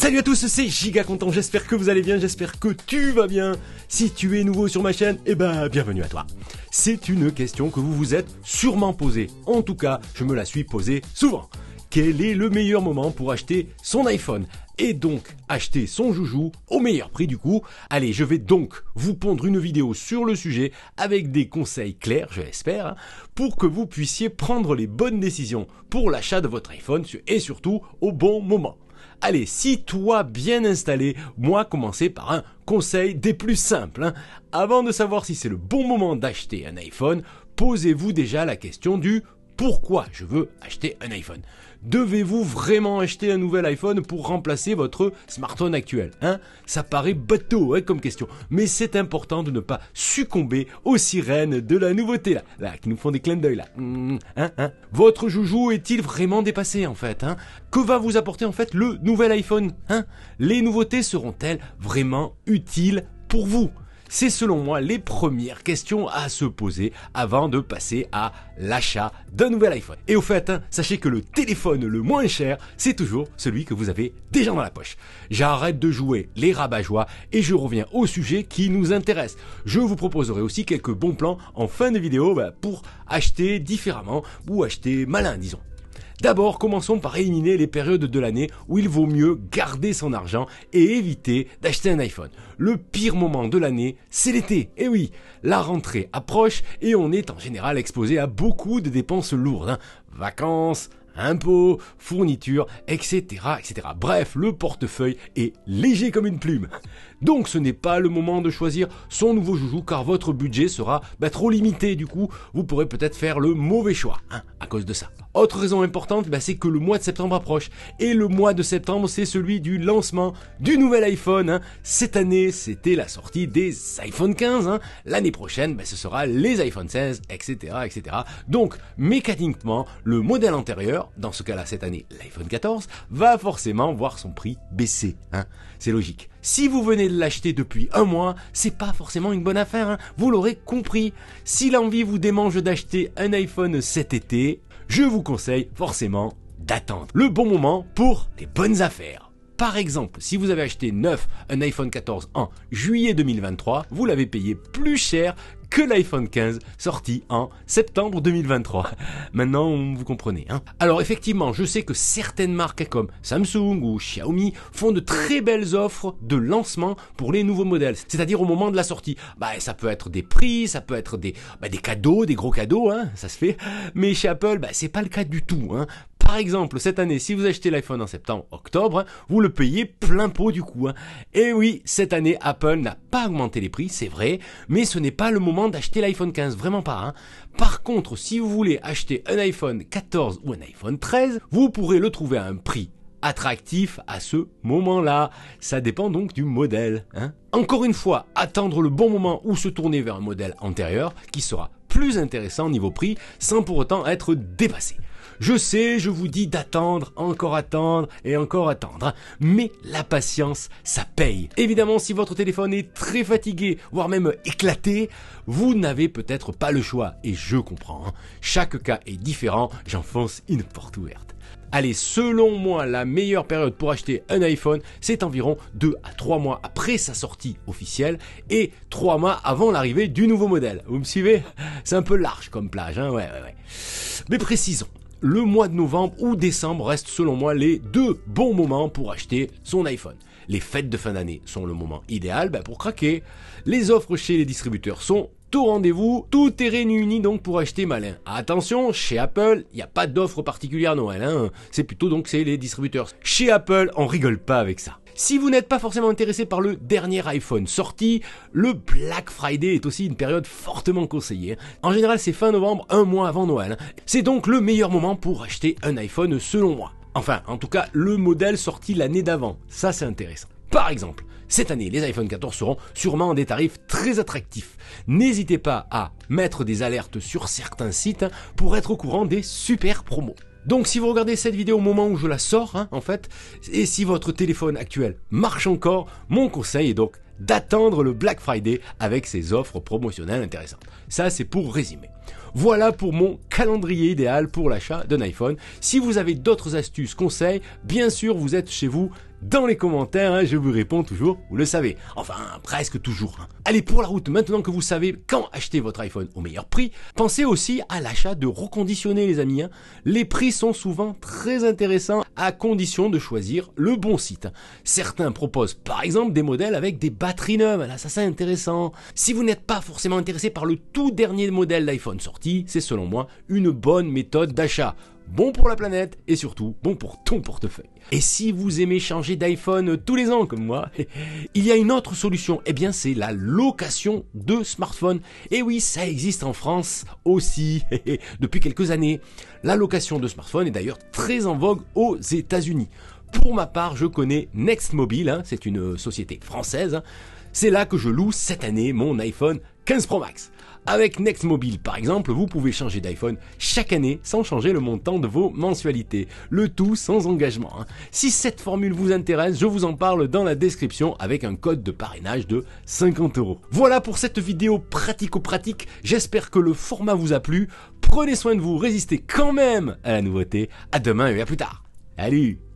Salut à tous, c'est Giga Content, j'espère que vous allez bien, j'espère que tu vas bien. Si tu es nouveau sur ma chaîne, eh ben bienvenue à toi. C'est une question que vous vous êtes sûrement posée. En tout cas, je me la suis posée souvent. Quel est le meilleur moment pour acheter son iPhone et donc acheter son joujou au meilleur prix du coup. Allez, je vais donc vous pondre une vidéo sur le sujet avec des conseils clairs, je l'espère, hein, pour que vous puissiez prendre les bonnes décisions pour l'achat de votre iPhone et surtout au bon moment. Allez, si toi bien installé, moi commencer par un conseil des plus simples. Hein. Avant de savoir si c'est le bon moment d'acheter un iPhone, posez-vous déjà la question du pourquoi je veux acheter un iPhone. Devez-vous vraiment acheter un nouvel iPhone pour remplacer votre smartphone actuel hein Ça paraît bateau hein, comme question, mais c'est important de ne pas succomber aux sirènes de la nouveauté là, là qui nous font des clins d'œil là. Mmh, hein, hein. votre joujou est-il vraiment dépassé en fait hein Que va vous apporter en fait le nouvel iPhone hein Les nouveautés seront-elles vraiment utiles pour vous c'est selon moi les premières questions à se poser avant de passer à l'achat d'un nouvel iPhone. Et au fait, hein, sachez que le téléphone le moins cher, c'est toujours celui que vous avez déjà dans la poche. J'arrête de jouer les rabat et je reviens au sujet qui nous intéresse. Je vous proposerai aussi quelques bons plans en fin de vidéo bah, pour acheter différemment ou acheter malin, disons. D'abord, commençons par éliminer les périodes de l'année où il vaut mieux garder son argent et éviter d'acheter un iPhone. Le pire moment de l'année, c'est l'été. Eh oui, la rentrée approche et on est en général exposé à beaucoup de dépenses lourdes. Hein. Vacances, impôts, fournitures, etc., etc. Bref, le portefeuille est léger comme une plume. Donc ce n'est pas le moment de choisir son nouveau joujou car votre budget sera bah, trop limité. Du coup, vous pourrez peut-être faire le mauvais choix hein, à cause de ça. Autre raison importante, bah, c'est que le mois de septembre approche. Et le mois de septembre, c'est celui du lancement du nouvel iPhone. Hein. Cette année, c'était la sortie des iPhone 15. Hein. L'année prochaine, bah, ce sera les iPhone 16, etc., etc. Donc, mécaniquement, le modèle antérieur, dans ce cas-là, cette année, l'iPhone 14 va forcément voir son prix baisser. Hein. c'est logique. Si vous venez de l'acheter depuis un mois, c'est pas forcément une bonne affaire, hein. vous l'aurez compris. Si l'envie vous démange d'acheter un iPhone cet été, je vous conseille forcément d'attendre le bon moment pour des bonnes affaires. Par exemple, si vous avez acheté neuf un iPhone 14 en juillet 2023, vous l'avez payé plus cher l'iPhone 15, sorti en septembre 2023. Maintenant, vous comprenez. Hein Alors effectivement, je sais que certaines marques comme Samsung ou Xiaomi font de très belles offres de lancement pour les nouveaux modèles, c'est-à-dire au moment de la sortie. Bah, ça peut être des prix, ça peut être des, bah, des cadeaux, des gros cadeaux, hein, ça se fait. Mais chez Apple, bah, c'est pas le cas du tout. Hein. Par exemple, cette année, si vous achetez l'iPhone en septembre, octobre, vous le payez plein pot du coup. Hein. Et oui, cette année, Apple n'a pas augmenté les prix, c'est vrai, mais ce n'est pas le moment d'acheter l'iPhone 15, vraiment pas. Hein. Par contre, si vous voulez acheter un iPhone 14 ou un iPhone 13, vous pourrez le trouver à un prix attractif à ce moment-là. Ça dépend donc du modèle. Hein. Encore une fois, attendre le bon moment ou se tourner vers un modèle antérieur qui sera plus intéressant niveau prix sans pour autant être dépassé. Je sais, je vous dis d'attendre, encore attendre et encore attendre, mais la patience, ça paye. Évidemment, si votre téléphone est très fatigué, voire même éclaté, vous n'avez peut-être pas le choix, et je comprends. Hein. Chaque cas est différent, j'enfonce une porte ouverte. Allez, selon moi, la meilleure période pour acheter un iPhone, c'est environ 2 à 3 mois après sa sortie officielle et 3 mois avant l'arrivée du nouveau modèle. Vous me suivez C'est un peu large comme plage, hein ouais, ouais, ouais. Mais précisons, le mois de novembre ou décembre reste selon moi les deux bons moments pour acheter son iPhone. Les fêtes de fin d'année sont le moment idéal ben, pour craquer. Les offres chez les distributeurs sont tout rendez-vous, tout est réuni donc pour acheter malin. Attention, chez Apple, il n'y a pas d'offre particulière Noël, hein. c'est plutôt donc c'est les distributeurs. Chez Apple, on rigole pas avec ça. Si vous n'êtes pas forcément intéressé par le dernier iPhone sorti, le Black Friday est aussi une période fortement conseillée. Hein. En général, c'est fin novembre, un mois avant Noël. Hein. C'est donc le meilleur moment pour acheter un iPhone selon moi. Enfin, en tout cas, le modèle sorti l'année d'avant. Ça, c'est intéressant. Par exemple, cette année, les iPhone 14 seront sûrement des tarifs très attractifs. N'hésitez pas à mettre des alertes sur certains sites pour être au courant des super promos. Donc si vous regardez cette vidéo au moment où je la sors, hein, en fait, et si votre téléphone actuel marche encore, mon conseil est donc d'attendre le Black Friday avec ses offres promotionnelles intéressantes. Ça, c'est pour résumer. Voilà pour mon calendrier idéal pour l'achat d'un iPhone. Si vous avez d'autres astuces, conseils, bien sûr, vous êtes chez vous dans les commentaires, hein, je vous réponds toujours, vous le savez. Enfin, presque toujours. Hein. Allez, pour la route, maintenant que vous savez quand acheter votre iPhone au meilleur prix, pensez aussi à l'achat de reconditionner les amis. Hein. Les prix sont souvent très intéressants à condition de choisir le bon site. Certains proposent par exemple des modèles avec des batteries neuves, ça c'est intéressant. Si vous n'êtes pas forcément intéressé par le tout dernier modèle d'iPhone, sortie, c'est selon moi une bonne méthode d'achat. Bon pour la planète et surtout bon pour ton portefeuille. Et si vous aimez changer d'iPhone tous les ans comme moi, il y a une autre solution, et eh bien c'est la location de smartphones. Et oui, ça existe en France aussi depuis quelques années. La location de smartphone est d'ailleurs très en vogue aux États-Unis. Pour ma part, je connais Nextmobile, Mobile. Hein, c'est une société française. C'est là que je loue cette année mon iPhone 15 Pro Max. Avec Next par exemple, vous pouvez changer d'iPhone chaque année sans changer le montant de vos mensualités. Le tout sans engagement. Hein. Si cette formule vous intéresse, je vous en parle dans la description avec un code de parrainage de 50 euros. Voilà pour cette vidéo pratico-pratique. J'espère que le format vous a plu. Prenez soin de vous, résistez quand même à la nouveauté. À demain et à plus tard. Allez